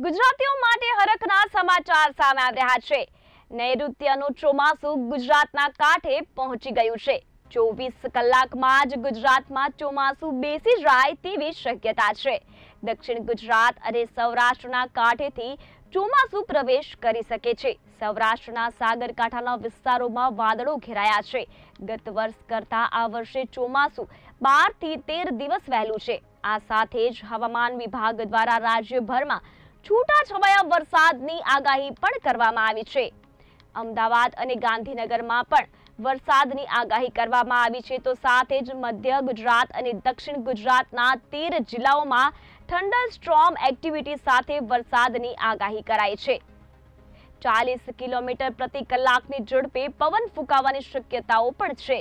ગુજરાતીઓ માટે હરખના સમાચાર સામે આવ્યા છે નૈઋત્યનું ચોમાસું ગુજરાતના કાંઠે પહોંચી ગયું છે ચોવીસ કલાકમાં જ ગુજરાતમાં ચોમાસું બેસી જાય તેવી શક્યતા છે દક્ષિણ ગુજરાત અને સૌરાષ્ટ્રના કાંઠેથી ચોમાસું પ્રવેશ કરી શકે છે સૌરાષ્ટ્રના સાગરકાંઠાના વિસ્તારોમાં વાદળો ઘેરાયા છે ગત વર્ષ કરતા આ વર્ષે ચોમાસું બારથી તેર દિવસ વહેલું છે આ સાથે જ હવામાન વિભાગ દ્વારા રાજ્યભરમાં છૂટા છૂટાછવાયા વરસાદની આગાહી પણ કરવામાં આવી છે અમદાવાદ અને ગાંધીનગરમાં પણ વરસાદની આગાહી કરવામાં આવી છે તો સાથે જ મધ્ય ગુજરાત અને દક્ષિણ ગુજરાતના તેર જિલ્લાઓમાં થંડર સ્ટ્રોમ એક્ટિવિટી સાથે વરસાદની આગાહી કરાઈ છે ચાલીસ કિલોમીટર પ્રતિ કલાકની ઝડપે પવન ફૂંકાવાની શક્યતાઓ પણ છે